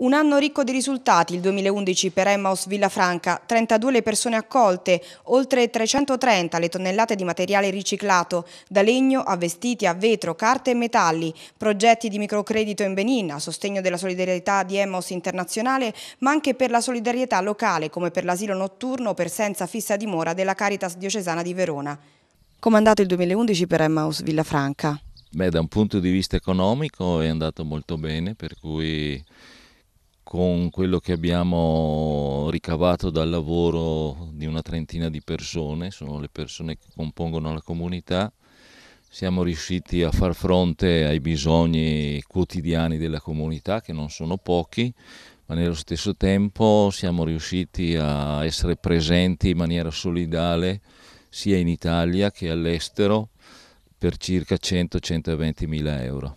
Un anno ricco di risultati, il 2011 per Emmaus Villafranca, 32 le persone accolte, oltre 330 le tonnellate di materiale riciclato, da legno a vestiti, a vetro, carte e metalli, progetti di microcredito in Benin a sostegno della solidarietà di Emmaus internazionale, ma anche per la solidarietà locale come per l'asilo notturno per senza fissa dimora della Caritas diocesana di Verona. Come è andato il 2011 per Emmaus Villafranca. Beh, da un punto di vista economico è andato molto bene, per cui con quello che abbiamo ricavato dal lavoro di una trentina di persone, sono le persone che compongono la comunità, siamo riusciti a far fronte ai bisogni quotidiani della comunità, che non sono pochi, ma nello stesso tempo siamo riusciti a essere presenti in maniera solidale sia in Italia che all'estero per circa 100-120 mila euro.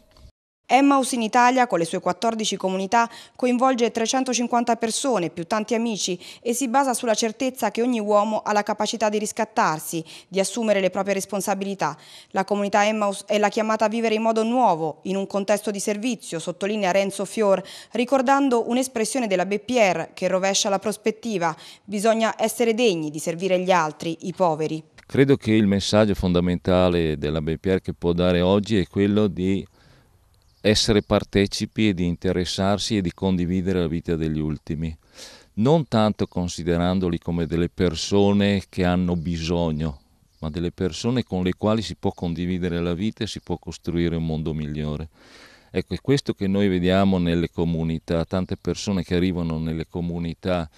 Emmaus in Italia, con le sue 14 comunità, coinvolge 350 persone, più tanti amici, e si basa sulla certezza che ogni uomo ha la capacità di riscattarsi, di assumere le proprie responsabilità. La comunità Emmaus è la chiamata a vivere in modo nuovo, in un contesto di servizio, sottolinea Renzo Fior, ricordando un'espressione della BPR che rovescia la prospettiva. Bisogna essere degni di servire gli altri, i poveri. Credo che il messaggio fondamentale della BPR che può dare oggi è quello di essere partecipi e di interessarsi e di condividere la vita degli ultimi, non tanto considerandoli come delle persone che hanno bisogno, ma delle persone con le quali si può condividere la vita e si può costruire un mondo migliore. Ecco, è questo che noi vediamo nelle comunità, tante persone che arrivano nelle comunità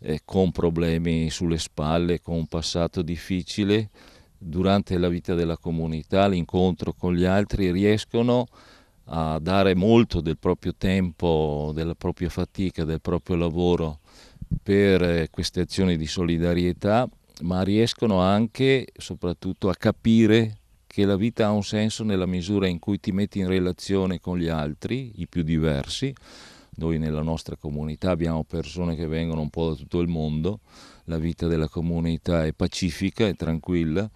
eh, con problemi sulle spalle, con un passato difficile, durante la vita della comunità, l'incontro con gli altri, riescono a a dare molto del proprio tempo, della propria fatica, del proprio lavoro per eh, queste azioni di solidarietà, ma riescono anche soprattutto a capire che la vita ha un senso nella misura in cui ti metti in relazione con gli altri, i più diversi. Noi nella nostra comunità abbiamo persone che vengono un po' da tutto il mondo, la vita della comunità è pacifica e tranquilla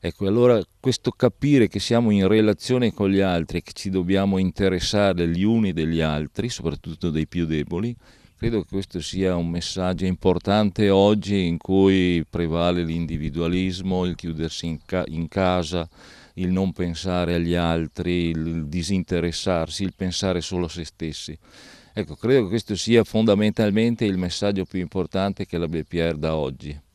Ecco, allora questo capire che siamo in relazione con gli altri e che ci dobbiamo interessare gli uni degli altri, soprattutto dei più deboli, credo che questo sia un messaggio importante oggi in cui prevale l'individualismo, il chiudersi in, ca- in casa, il non pensare agli altri, il disinteressarsi, il pensare solo a se stessi. Ecco, credo che questo sia fondamentalmente il messaggio più importante che la BPR dà oggi.